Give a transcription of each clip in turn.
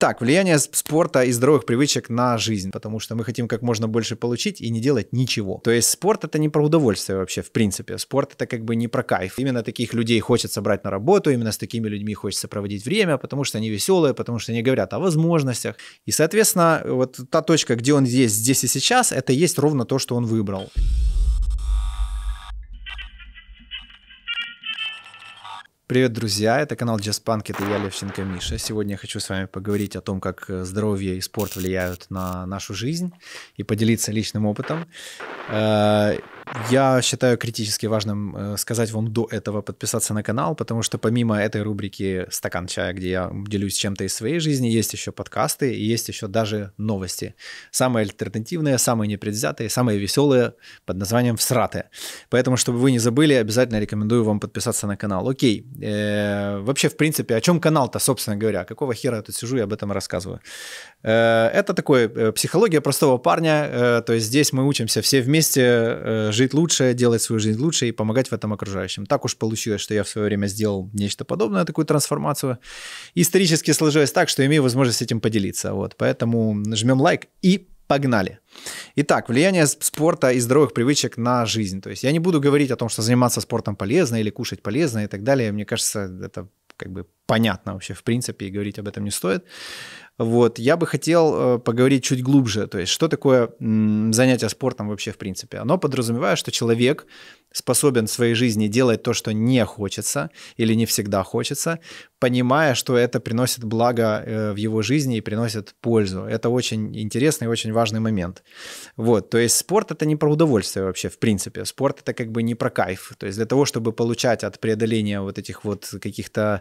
Так, влияние спорта и здоровых привычек на жизнь, потому что мы хотим как можно больше получить и не делать ничего. То есть спорт это не про удовольствие вообще, в принципе. Спорт это как бы не про кайф. Именно таких людей хочется брать на работу, именно с такими людьми хочется проводить время, потому что они веселые, потому что они говорят о возможностях. И, соответственно, вот та точка, где он есть здесь и сейчас, это есть ровно то, что он выбрал. Привет, друзья! Это канал Just Punk, это я, Левченко Миша. Сегодня я хочу с вами поговорить о том, как э, здоровье и спорт влияют на нашу жизнь и поделиться личным опытом. Э, я считаю критически важным э, сказать вам до этого подписаться на канал, потому что помимо этой рубрики «Стакан чая», где я делюсь чем-то из своей жизни, есть еще подкасты и есть еще даже новости. Самые альтернативные, самые непредвзятые, самые веселые под названием «Всраты». Поэтому, чтобы вы не забыли, обязательно рекомендую вам подписаться на канал. Окей. Э, вообще, в принципе, о чем канал-то, собственно говоря? Какого хера я тут сижу и об этом рассказываю? Э, это такое психология простого парня. то есть здесь мы учимся все вместе э, жить лучше, делать свою жизнь лучше и помогать в этом окружающим. Так уж получилось, что я в свое время сделал нечто подобное, такую трансформацию. Исторически сложилось так, что имею возможность этим поделиться. Вот, поэтому жмем лайк и Погнали. Итак, влияние спорта и здоровых привычек на жизнь. То есть я не буду говорить о том, что заниматься спортом полезно или кушать полезно и так далее. Мне кажется, это как бы понятно вообще в принципе, и говорить об этом не стоит. Вот, я бы хотел э, поговорить чуть глубже, то есть что такое занятие спортом вообще в принципе. Оно подразумевает, что человек способен в своей жизни делать то, что не хочется или не всегда хочется, понимая, что это приносит благо э, в его жизни и приносит пользу. Это очень интересный и очень важный момент. Вот, то есть спорт это не про удовольствие вообще, в принципе. Спорт это как бы не про кайф. То есть для того, чтобы получать от преодоления вот этих вот каких-то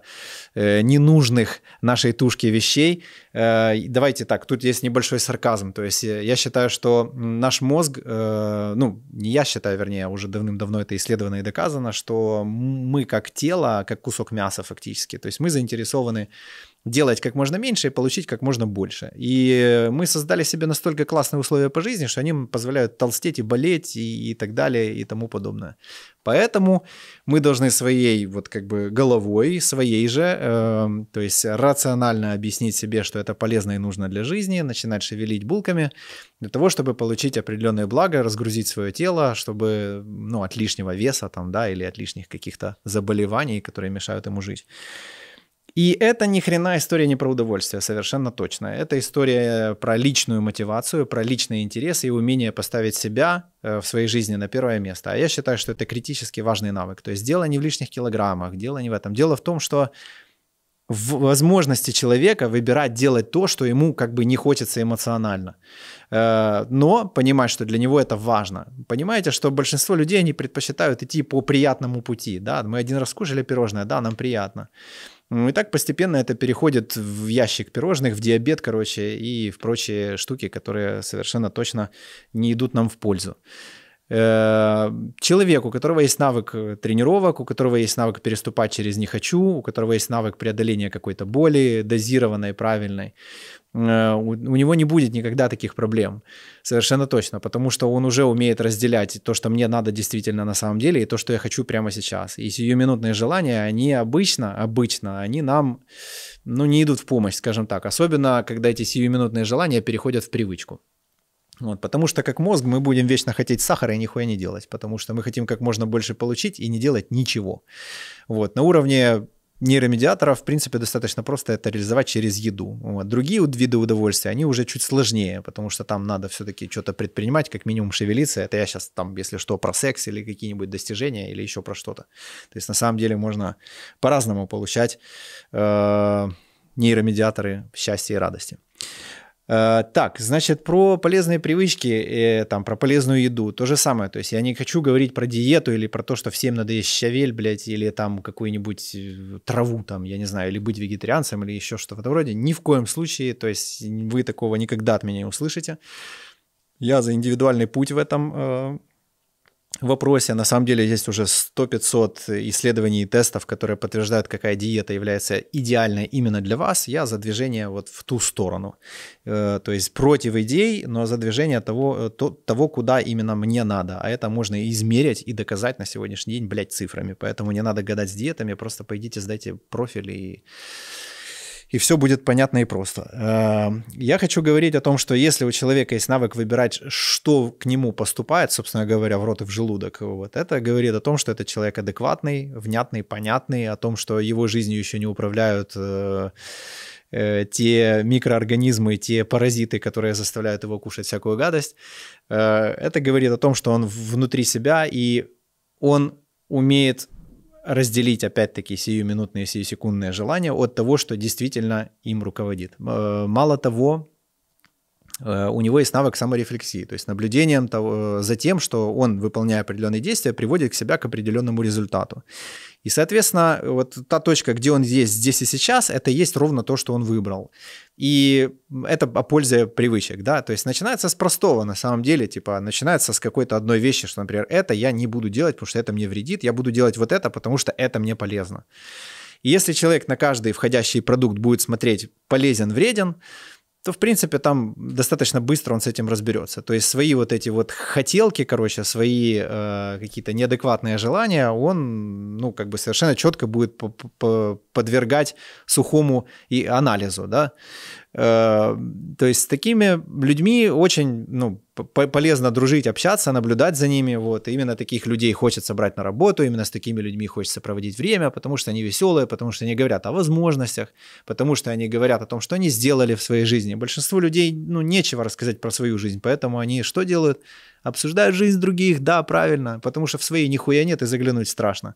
э, ненужных нашей тушки вещей, Э, давайте так, тут есть небольшой сарказм. То есть э, я считаю, что наш мозг, э, ну, не я считаю, вернее, а уже давным-давно это исследовано и доказано, что мы как тело, как кусок мяса фактически, то есть мы заинтересованы делать как можно меньше и получить как можно больше. И мы создали себе настолько классные условия по жизни, что они позволяют толстеть и болеть и, и так далее и тому подобное. Поэтому мы должны своей вот как бы головой, своей же, э, то есть рационально объяснить себе, что это полезно и нужно для жизни, начинать шевелить булками для того, чтобы получить определенные блага, разгрузить свое тело, чтобы ну от лишнего веса там да или от лишних каких-то заболеваний, которые мешают ему жить. И это ни хрена история не про удовольствие, совершенно точно. Это история про личную мотивацию, про личные интересы и умение поставить себя э, в своей жизни на первое место. А я считаю, что это критически важный навык. То есть дело не в лишних килограммах, дело не в этом. Дело в том, что в возможности человека выбирать делать то, что ему как бы не хочется эмоционально. Э, но понимать, что для него это важно. Понимаете, что большинство людей, они предпочитают идти по приятному пути. Да? Мы один раз кушали пирожное, да, нам приятно. Ну, и так постепенно это переходит в ящик пирожных, в диабет, короче, и в прочие штуки, которые совершенно точно не идут нам в пользу. Э, человек, у которого есть навык э, тренировок, у которого есть навык переступать через «не хочу», у которого есть навык преодоления какой-то боли, дозированной, правильной, э, у него не будет никогда таких проблем. Совершенно точно, потому что он уже умеет разделять то, что мне надо действительно на самом деле, и то, что я хочу прямо сейчас. И сиюминутные желания, они обычно, обычно, они нам ну, не идут в помощь, скажем так. Особенно, когда эти сиюминутные желания переходят в привычку. Вот, потому что как мозг мы будем вечно хотеть сахара и нихуя не делать, потому что мы хотим как можно больше получить и не делать ничего. Вот, на уровне нейромедиаторов, в принципе, достаточно просто это реализовать через еду. Вот. Другие виды удовольствия, они уже чуть сложнее, потому что там надо все-таки что-то предпринимать, как минимум шевелиться. Это я сейчас там, если что, про секс или какие-нибудь достижения или еще про что-то. То есть на самом деле можно по-разному получать э, нейромедиаторы счастья и радости. Э, так, значит, про полезные привычки, э, там, про полезную еду, то же самое. То есть я не хочу говорить про диету или про то, что всем надо есть щавель, блядь, или там какую-нибудь э, траву, там, я не знаю, или быть вегетарианцем, или еще что-то в этом роде. Ни в коем случае, то есть вы такого никогда от меня не услышите. Я за индивидуальный путь в этом вопросе. На самом деле есть уже 100-500 исследований и тестов, которые подтверждают, какая диета является идеальной именно для вас. Я за движение вот в ту сторону. Э, то есть против идей, но за движение того, э, то, того, куда именно мне надо. А это можно измерить и доказать на сегодняшний день, блядь, цифрами. Поэтому не надо гадать с диетами, просто пойдите, сдайте профиль и и все будет понятно и просто. Эм, я хочу говорить о том, что если у человека есть навык выбирать, что к нему поступает, собственно говоря, в рот и в желудок, вот это говорит о том, что этот человек адекватный, внятный, понятный, о том, что его жизнью еще не управляют э, э, те микроорганизмы, те паразиты, которые заставляют его кушать всякую гадость. Э, это говорит о том, что он внутри себя, и он умеет разделить опять-таки сиюминутные, сиюсекундные желания от того, что действительно им руководит. Э, мало того, Э, у него есть навык саморефлексии, то есть наблюдением того, э, за тем, что он, выполняя определенные действия, приводит к себя к определенному результату. И, соответственно, вот та точка, где он есть здесь и сейчас, это есть ровно то, что он выбрал. И это о пользе привычек, да, то есть начинается с простого на самом деле, типа начинается с какой-то одной вещи, что, например, это я не буду делать, потому что это мне вредит, я буду делать вот это, потому что это мне полезно. И если человек на каждый входящий продукт будет смотреть полезен, вреден, то, в принципе, там достаточно быстро он с этим разберется. То есть свои вот эти вот хотелки, короче, свои э, какие-то неадекватные желания, он, ну, как бы совершенно четко будет подвергать сухому и анализу, да. Э, то есть с такими людьми очень ну, полезно дружить, общаться, наблюдать за ними. Вот. именно таких людей хочется брать на работу, именно с такими людьми хочется проводить время, потому что они веселые, потому что они говорят о возможностях, потому что они говорят о том, что они сделали в своей жизни. Большинству людей ну, нечего рассказать про свою жизнь, поэтому они что делают? Обсуждают жизнь других, да, правильно, потому что в своей нихуя нет и заглянуть страшно.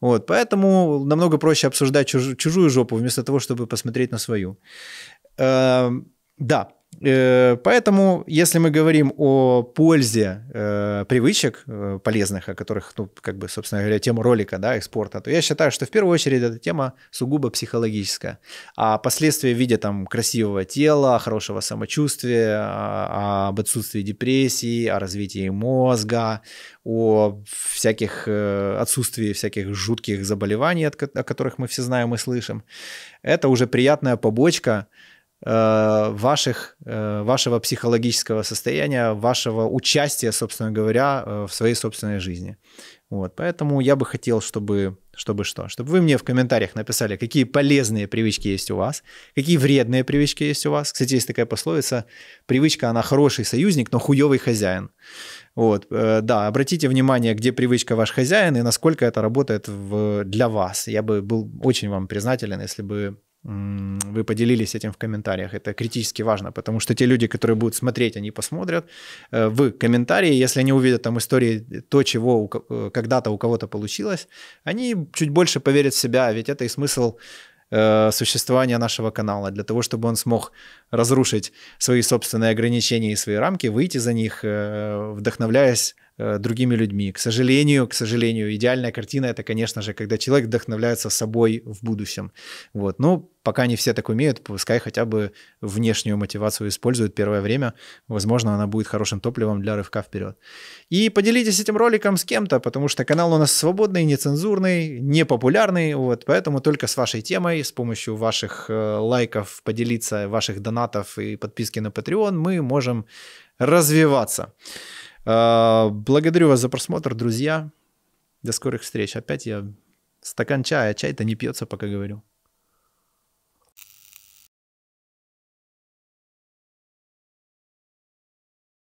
Вот, поэтому намного проще обсуждать чужую жопу вместо того, чтобы посмотреть на свою. Эм, да, э, Поэтому, если мы говорим о пользе э, привычек э, полезных, о которых, ну, как бы, собственно говоря, тема ролика, да, экспорта, то я считаю, что в первую очередь эта тема сугубо психологическая. А последствия в виде там красивого тела, хорошего самочувствия, а, об отсутствии депрессии, о развитии мозга, о всяких э, отсутствии всяких жутких заболеваний, от, о которых мы все знаем и слышим. Это уже приятная побочка, Э, ваших, э, вашего психологического состояния, вашего участия, собственно говоря, э, в своей собственной жизни. Вот, поэтому я бы хотел, чтобы, чтобы что? Чтобы вы мне в комментариях написали, какие полезные привычки есть у вас, какие вредные привычки есть у вас. Кстати, есть такая пословица, привычка, она хороший союзник, но хуёвый хозяин. Вот, да, обратите внимание, где привычка ваш хозяин и насколько это работает в, для вас. Я бы был очень вам признателен, если бы вы поделились этим в комментариях. Это критически важно, потому что те люди, которые будут смотреть, они посмотрят э, в комментарии, если они увидят там истории э, то, чего э, когда-то у кого-то получилось, они чуть больше поверят в себя, ведь это и смысл существования нашего канала, для того, чтобы он смог разрушить свои собственные ограничения и свои рамки, выйти за них, вдохновляясь Э, другими людьми. К сожалению, к сожалению, идеальная картина это, конечно же, когда человек вдохновляется собой в будущем. Вот. Но пока не все так умеют, пускай хотя бы внешнюю мотивацию используют первое время. Возможно, она будет хорошим топливом для рывка вперед. И поделитесь этим роликом с кем-то, потому что канал у нас свободный, нецензурный, непопулярный. Вот, поэтому только с вашей темой, с помощью ваших э, лайков, поделиться, ваших донатов и подписки на Patreon мы можем развиваться. А, благодарю вас за просмотр, друзья. До скорых встреч. Опять я стакан чая, а чай-то не пьется, пока говорю.